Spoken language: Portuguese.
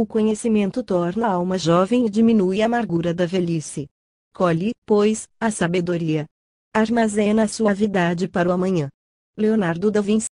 O conhecimento torna a alma jovem e diminui a amargura da velhice. Colhe, pois, a sabedoria. Armazena a suavidade para o amanhã. Leonardo da Vinci